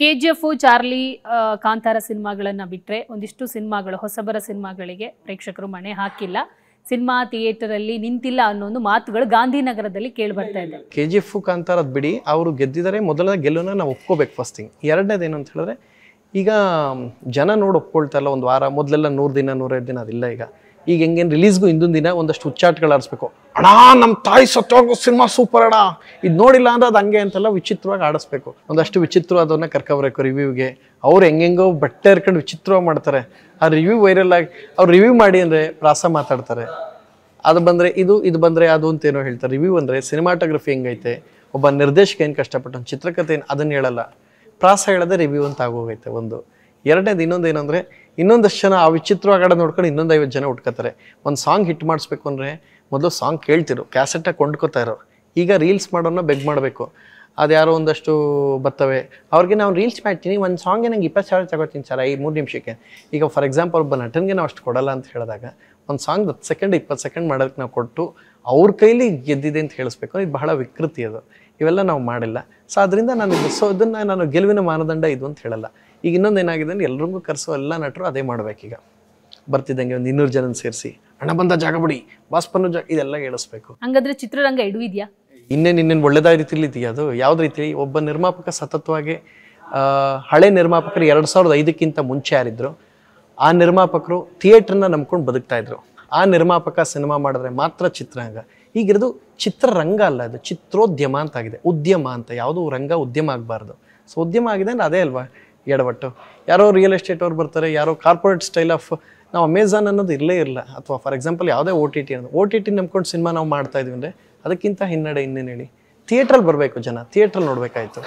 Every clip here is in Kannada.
K G F Charlie Kantara ಸಿನಿಮಾಗಳನ್ನು ಬಿಟ್ಟರೆ ಒಂದಿಷ್ಟು ಸಿನಿಮಾಗಳು ಹೊಸಬರ ಸಿನಿಮಾಗಳಿಗೆ ಪ್ರೇಕ್ಷಕರು ಮಣೆ ಹಾಕಿಲ್ಲ ಸಿನಿಮಾ ಥಿಯೇಟರಲ್ಲಿ ನಿಂತಿಲ್ಲ ಅನ್ನೋ ಒಂದು ಮಾತುಗಳು ಗಾಂಧಿನಗರದಲ್ಲಿ ಕೇಳಿ ಬರ್ತಾ ಇದೆ ಕೆ ಜಿ ಎಫ್ ಕಾಂತಾರದ್ ಬಿಡಿ ಅವರು ಗೆದ್ದಿದ್ದಾರೆ ಮೊದಲ ಗೆಲುವನ್ನ ನಾವು ಒಪ್ಕೋಬೇಕು ಫಸ್ಟ್ ಥಿಂಗ್ ಎರಡನೇದು ಅಂತ ಹೇಳಿದ್ರೆ ಈಗ ಜನ ನೋಡಿ ಒಪ್ಕೊಳ್ತಾ ಇಲ್ಲ ಒಂದು ವಾರ ಮೊದಲೆಲ್ಲ ನೂರು ದಿನ ನೂರೈದು ದಿನ ಅದಿಲ್ಲ ಈಗ ಈಗ ಹೆಂಗೇನು ರಿಲೀಸ್ಗೂ ಹಿಂದಿನ ದಿನ ಒಂದಷ್ಟು ಹುಚ್ಚಾಟ್ಗಳು ಆಡಿಸ್ಬೇಕು ಅಣ್ಣ ನಮ್ಮ ತಾಯಿ ಸತ್ತೋಗ ಸಿನಿಮಾ ಸೂಪರ್ ಅಣ ಇದು ನೋಡಿಲ್ಲ ಅಂದ್ರೆ ಅದು ಹಂಗೆ ಅಂತೆಲ್ಲ ವಿಚಿತ್ರವಾಗಿ ಆಡಿಸ್ಬೇಕು ಒಂದಷ್ಟು ವಿಚಿತ್ರವಾದವನ್ನ ಕರ್ಕೊಬರಬೇಕು ರಿವ್ಯೂಗೆ ಅವ್ರು ಹೆಂಗೆಂಗೋ ಬಟ್ಟೆ ಹರ್ಕೊಂಡು ವಿಚಿತ್ರವಾಗಿ ಮಾಡ್ತಾರೆ ಆ ರಿವ್ಯೂ ವೈರಲ್ ಆಗಿ ಅವ್ರು ರಿವ್ಯೂ ಮಾಡಿ ಅಂದರೆ ಪ್ರಾಸ ಮಾತಾಡ್ತಾರೆ ಅದು ಬಂದರೆ ಇದು ಇದು ಬಂದರೆ ಅದು ಏನೋ ಹೇಳ್ತಾರೆ ರಿವ್ಯೂ ಅಂದರೆ ಸಿನಿಮಾಟೋಗ್ರಫಿ ಹೆಂಗೈತೆ ಒಬ್ಬ ನಿರ್ದೇಶಕ ಏನು ಕಷ್ಟಪಟ್ಟು ಚಿತ್ರಕಥೆ ಏನು ಅದನ್ನು ಹೇಳಲ್ಲ ಪ್ರಾಸ ಹೇಳದೆ ರಿವ್ಯೂ ಅಂತ ಆಗೋಗೈತೆ ಒಂದು ಎರಡನೇದು ಇನ್ನೊಂದು ಏನಂದರೆ ಇನ್ನೊಂದಷ್ಟು ಜನ ಆ ವಿಚಿತ್ರವಾಗಿ ಆಡೋದು ನೋಡ್ಕೊಂಡು ಇನ್ನೊಂದು ಐವತ್ತು ಜನ ಉಟ್ಕೋತಾರೆ ಒಂದು ಸಾಂಗ್ ಹಿಟ್ ಮಾಡಿಸ್ಬೇಕು ಅಂದರೆ ಮೊದಲು ಸಾಂಗ್ ಕೇಳ್ತಿರು ಕ್ಯಾಸೆಟ್ಟಾಗಿ ಕೊಂಡ್ಕೋತಾ ಇರೋರು ಈಗ ರೀಲ್ಸ್ ಮಾಡೋಣ ಬೆಗ್ ಮಾಡಬೇಕು ಅದು ಯಾರೋ ಒಂದಷ್ಟು ಬರ್ತವೆ ಅವ್ರಿಗೆ ನಾವು ರೀಲ್ಸ್ ಮಾಡ್ತೀನಿ ಒಂದು ಸಾಂಗೇ ನಂಗೆ ಇಪ್ಪತ್ತು ಸಾವಿರ ತಗೋತೀನಿ ಸರ್ ಈ ಮೂರು ನಿಮಿಷಕ್ಕೆ ಈಗ ಫಾರ್ ಎಕ್ಸಾಂಪಲ್ ಒಬ್ಬ ನಟನ್ಗೆ ನಾವು ಅಷ್ಟು ಕೊಡಲ್ಲ ಅಂತ ಹೇಳಿದಾಗ ಒಂದು ಸಾಂಗ್ ಹತ್ತು ಸೆಕೆಂಡ್ ಇಪ್ಪತ್ತು ಸೆಕೆಂಡ್ ಮಾಡೋದಕ್ಕೆ ನಾವು ಕೊಟ್ಟು ಅವ್ರ ಕೈಲಿ ಗೆದ್ದಿದೆ ಅಂತ ಹೇಳಿಸ್ಬೇಕು ಇದು ಬಹಳ ವಿಕೃತಿ ಅದು ಇವೆಲ್ಲ ನಾವು ಮಾಡಿಲ್ಲ ಸೊ ಅದರಿಂದ ನಾನು ಸೊ ಇದನ್ನು ನಾನು ಗೆಲುವಿನ ಮಾನದಂಡ ಇದು ಅಂತ ಹೇಳಲ್ಲ ಈಗ ಇನ್ನೊಂದು ಏನಾಗಿದೆ ಅಂದರೆ ಎಲ್ರಿಗೂ ಕರೆಸೋ ಎಲ್ಲ ನಟರು ಅದೇ ಮಾಡಬೇಕೀಗ ಬರ್ತಿದ್ದಂಗೆ ಒಂದು ಇನ್ನೂರು ಜನ ಸೇರಿಸಿ ಹಣ ಬಂದ ಜಾಗ ಬಿಡಿ ಬಾಸ್ಪನ್ನು ಜಾಗ ಇದೆಲ್ಲ ಹೇಳಿಸ್ಬೇಕು ಹಂಗಾದ್ರೆ ಚಿತ್ರರಂಗ ಇಡುವಿದೆಯಾ ಇನ್ನೇನು ಇನ್ನೇನು ಒಳ್ಳೆದಾದ ರೀತಿಯಲ್ಲಿ ಅದು ಯಾವ್ದು ರೀತಿ ಒಬ್ಬ ನಿರ್ಮಾಪಕ ಸತತವಾಗಿ ಹಳೆ ನಿರ್ಮಾಪಕರು ಎರಡು ಸಾವಿರದ ಐದಕ್ಕಿಂತ ಮುಂಚೆ ಯಾರಿದ್ರು ಆ ನಿರ್ಮಾಪಕರು ಥಿಯೇಟ್ರನ್ನ ನಂಬ್ಕೊಂಡು ಬದುಕ್ತಾ ಇದ್ರು ಆ ನಿರ್ಮಾಪಕ ಸಿನಿಮಾ ಮಾಡಿದ್ರೆ ಮಾತ್ರ ಚಿತ್ರರಂಗ ಈಗಿರೋದು ಚಿತ್ರರಂಗ ಅಲ್ಲ ಅದು ಚಿತ್ರೋದ್ಯಮ ಅಂತಾಗಿದೆ ಉದ್ಯಮ ಅಂತ ಯಾವುದು ರಂಗ ಉದ್ಯಮ ಆಗಬಾರ್ದು ಸೊ ಉದ್ಯಮ ಆಗಿದೆ ಅಂದರೆ ಅದೇ ಅಲ್ವಾ ಎಡವಟ್ಟು ಯಾರೋ ರಿಯಲ್ ಎಸ್ಟೇಟ್ ಅವ್ರು ಬರ್ತಾರೆ ಯಾರೋ ಕಾರ್ಪೊರೇಟ್ ಸ್ಟೈಲ್ ಆಫ್ ನಾವು ಅಮೆಝಾನ್ ಅನ್ನೋದು ಇಲ್ಲೇ ಇಲ್ಲ ಅಥವಾ ಫಾರ್ ಎಕ್ಸಾಂಪಲ್ ಯಾವುದೇ ಓ ಟಿ ಟಿ ಅನ್ನೋದು ಓ ಟಿ ಟಿ ನಂಬ್ಕೊಂಡು ಸಿನಿಮಾ ನಾವು ಮಾಡ್ತಾ ಇದ್ವಿ ಅಂದರೆ ಅದಕ್ಕಿಂತ ಹಿನ್ನಡೆ ಇನ್ನೇನು ಹೇಳಿ ಥಿಯೇಟ್ರಲ್ಲಿ ಬರಬೇಕು ಜನ ಥಿಯೇಟ್ರಲ್ಲಿ ನೋಡಬೇಕಾಯ್ತು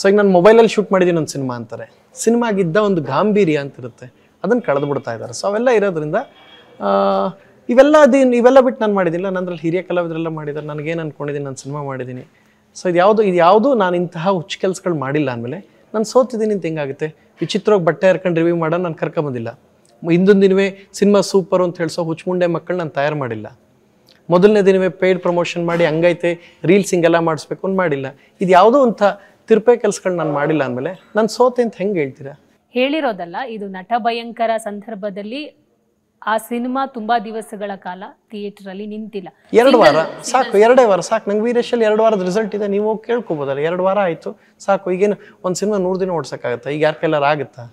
ಸೊ ಈಗ ನಾನು ಮೊಬೈಲಲ್ಲಿ ಶೂಟ್ ಮಾಡಿದ್ದೀನಿ ಒಂದು ಸಿನಿಮಾ ಅಂತಾರೆ ಸಿನಿಮಾಗಿದ್ದ ಒಂದು ಗಾಂಭೀರ್ಯ ಅಂತಿರುತ್ತೆ ಅದನ್ನು ಕಳೆದು ಬಿಡ್ತಾ ಇದ್ದಾರೆ ಸೊ ಅವೆಲ್ಲ ಇರೋದ್ರಿಂದ ಇವೆಲ್ಲ ಅದು ಇವೆಲ್ಲ ಬಿಟ್ಟು ನಾನು ಮಾಡಿದ್ದಿಲ್ಲ ನನ್ನಲ್ಲಿ ಹಿರಿಯ ಕಲಾವಿದರೆಲ್ಲ ಮಾಡಿದ್ದಾರೆ ನನಗೇನು ಅಂದ್ಕೊಂಡಿದ್ದೀನಿ ನಾನು ಸಿನಿಮಾ ಮಾಡಿದ್ದೀನಿ ಸೊ ಇದು ಯಾವುದು ಇದು ಯಾವುದು ನಾನು ಇಂತಹ ಹುಚ್ಚು ಕೆಲಸಗಳು ಮಾಡಿಲ್ಲ ಆಮೇಲೆ ನಾನು ಸೋತಿದ್ದೀನಿ ಅಂತ ಹೆಂಗಾಗುತ್ತೆ ವಿಚಿತ್ರವಾಗಿ ಬಟ್ಟೆ ಹರ್ಕೊಂಡು ರಿವ್ಯೂ ಮಾಡೋ ನಾನು ಕರ್ಕೊಂಬಂದಿಲ್ಲ ಹಿಂದಿನ ದಿನವೇ ಸಿನಿಮಾ ಸೂಪರ್ ಅಂತ ಹೇಳಿಸೋ ಹುಚ್ಚುಮುಂಡೆ ಮಕ್ಕಳು ನಾನು ತಯಾರು ಮಾಡಿಲ್ಲ ಮೊದಲನೇ ದಿನವೇ ಪೇಯ್ಡ್ ಪ್ರಮೋಷನ್ ಮಾಡಿ ಹಂಗೈತೆ ರೀಲ್ಸ್ ಹಿಂಗೆಲ್ಲ ಮಾಡಿಸ್ಬೇಕು ಅಂತ ಮಾಡಿಲ್ಲ ಇದು ಯಾವುದೋ ಅಂತ ತಿರುಪೆ ಕೆಲಸಗಳು ನಾನು ಮಾಡಿಲ್ಲ ಅಂದಮೇಲೆ ನಾನು ಸೋತೆ ಅಂತ ಹೆಂಗೆ ಹೇಳ್ತೀರಾ ಹೇಳಿರೋದಲ್ಲ ಇದು ನಟ ಭಯಂಕರ ಸಂದರ್ಭದಲ್ಲಿ ಆ ಸಿನಿಮಾ ತುಂಬಾ ದಿವಸಗಳ ಕಾಲ ಥಿಯೇಟರ್ ಅಲ್ಲಿ ನಿಂತಿಲ್ಲ ಎರಡು ವಾರ ಸಾಕು ಎರಡೇ ವಾರ ಸಾಕು ನಂಗೆ ಅಲ್ಲಿ ಎರಡು ವಾರದ ರಿಸಲ್ಟ್ ಇದೆ ನೀವು ಹೋಗಿ ಕೇಳ್ಕೊಬೋದಲ್ಲ ಎರಡು ವಾರ ಆಯ್ತು ಸಾಕು ಈಗೇನು ಒಂದು ಸಿನಿಮಾ ನೂರು ದಿನ ಓಡ್ಸಕ್ಕಾಗತ್ತ ಈಗ ಯಾರ ಕೈಲಾರ ಆಗುತ್ತಾ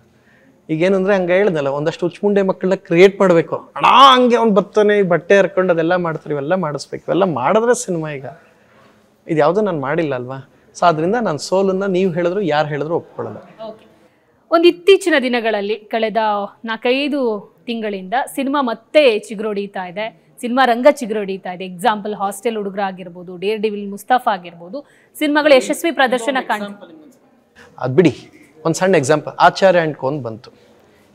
ಈಗೇನಂದ್ರೆ ಹಂಗೆ ಹೇಳ್ದಲ್ಲ ಒಂದಷ್ಟು ಉಚ್ಮುಂಡೆ ಮಕ್ಕಳನ್ನ ಕ್ರಿಯೇಟ್ ಮಾಡಬೇಕು ಅಣ ಹಂಗೆ ಅವ್ನು ಬರ್ತಾನೆ ಬಟ್ಟೆ ಹರ್ಕೊಂಡು ಅದೆಲ್ಲ ಮಾಡ್ತಾರೆ ಇವೆಲ್ಲ ಮಾಡಿಸ್ಬೇಕು ಇವೆಲ್ಲ ಮಾಡಿದ್ರೆ ಸಿನಿಮಾ ಈಗ ಇದು ಯಾವುದೂ ನಾನು ಮಾಡಿಲ್ಲ ಅಲ್ವಾ ಸೊ ಅದರಿಂದ ನಾನು ಸೋಲನ್ನು ನೀವು ಹೇಳಿದ್ರು ಯಾರು ಹೇಳಿದ್ರು ಒಪ್ಕೊಳ್ಳಲ್ಲ ಒಂದು ಇತ್ತೀಚಿನ ದಿನಗಳಲ್ಲಿ ಕಳೆದ ನಾಲ್ಕೈದು ತಿಂಗಳಿಂದ ಸಿನಿಮಾ ಮತ್ತೆ ಚಿಗುರೊಡೀತಾ ಇದೆ ಸಿನಿಮಾ ರಂಗ ಚಿಗುರೊಡೀತಾ ಇದೆ ಎಕ್ಸಾಂಪಲ್ ಹಾಸ್ಟೆಲ್ ಹುಡುಗರ ಆಗಿರ್ಬೋದು ಡೇರ್ ಡಿವಿಲ್ ಮುಸ್ತಾಫ ಆಗಿರ್ಬೋದು ಸಿನಿಮಾಗಳು ಯಶಸ್ವಿ ಪ್ರದರ್ಶನ ಕಾಣ್ತು ಅದು ಬಿಡಿ ಒಂದು ಸಣ್ಣ ಎಕ್ಸಾಂಪಲ್ ಆಚಾರ್ಯ ಕೋನ್ ಬಂತು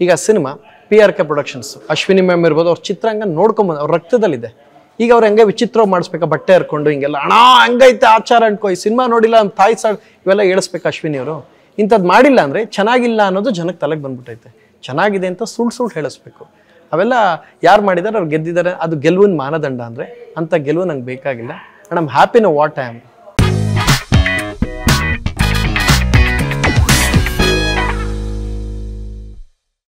ಈಗ cinema P R K productions Ashwini ma'am ಇರ್ಬೋದು ಅವ್ರ ಚಿತ್ರಾಂಗ ನೋಡ್ಕೊಂಬಂದು ಅವ್ರ ರಕ್ತದಲ್ಲಿದೆ ಈಗ ಅವ್ರು ಹೆಂಗೆ ವಿಚಿತ್ರ ಮಾಡಿಸ್ಬೇಕು ಬಟ್ಟೆ ಹರ್ಕೊಂಡು ಹಿಂಗೆಲ್ಲ ಅಣ್ಣ ಹಂಗೈತೆ ಆಚಾರ ಕೋ ಈ ಸಿನಿಮಾ ನೋಡಿಲ್ಲ ಅಂತ ತಾಯಿ ಸಾಡ್ ಇವೆಲ್ಲ ಹೇಳಿಸ್ಬೇಕು ಅಶ್ವಿನಿ ಅವರು ಇಂಥದ್ದು ಮಾಡಿಲ್ಲ ಅಂದರೆ ಚೆನ್ನಾಗಿಲ್ಲ ಅನ್ನೋದು ಜನಕ್ಕೆ ತಲೆಗೆ ಬಂದ್ಬಿಟ್ಟೈತೆ ಚೆನ್ನಾಗಿದೆ ಅಂತ ಸುಳ್ಳು ಸುಳ್ಳು ಹೇಳಿಸ್ಬೇಕು ಅವೆಲ್ಲ ಯಾರು ಮಾಡಿದ್ದಾರೆ ಅವ್ರು ಗೆದ್ದಿದ್ದಾರೆ ಅದು ಗೆಲುವಿನ ಮಾನದಂಡ ಅಂದರೆ ಅಂಥ ಗೆಲುವು ನಂಗೆ ಬೇಕಾಗಿಲ್ಲ and I'm happy what I am